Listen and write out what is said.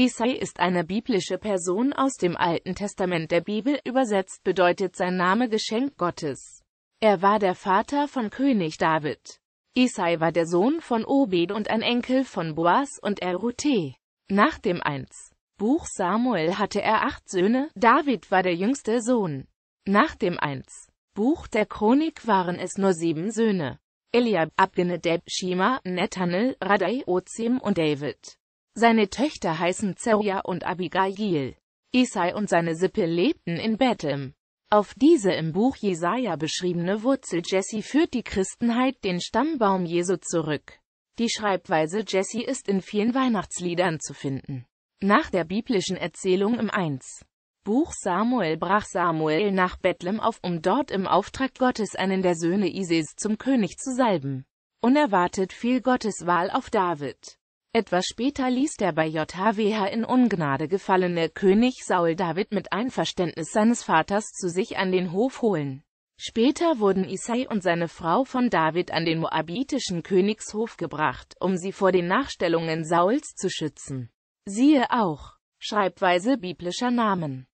Isai ist eine biblische Person aus dem Alten Testament der Bibel, übersetzt bedeutet sein Name Geschenk Gottes. Er war der Vater von König David. Isai war der Sohn von Obed und ein Enkel von Boas und Erute. Nach dem 1. Buch Samuel hatte er acht Söhne, David war der jüngste Sohn. Nach dem 1. Buch der Chronik waren es nur sieben Söhne. Eliab, Abgenedeb, Shima, Netanel, Radai, Ozim und David. Seine Töchter heißen Zeruja und Abigail. Isai und seine Sippe lebten in Bethlehem. Auf diese im Buch Jesaja beschriebene Wurzel Jesse führt die Christenheit den Stammbaum Jesu zurück. Die Schreibweise Jesse ist in vielen Weihnachtsliedern zu finden. Nach der biblischen Erzählung im 1. Buch Samuel brach Samuel nach Bethlehem auf, um dort im Auftrag Gottes einen der Söhne Isis zum König zu salben. Unerwartet fiel Gottes Wahl auf David. Etwas später ließ der bei JHWH in Ungnade gefallene König Saul David mit Einverständnis seines Vaters zu sich an den Hof holen. Später wurden Isai und seine Frau von David an den moabitischen Königshof gebracht, um sie vor den Nachstellungen Sauls zu schützen. Siehe auch Schreibweise biblischer Namen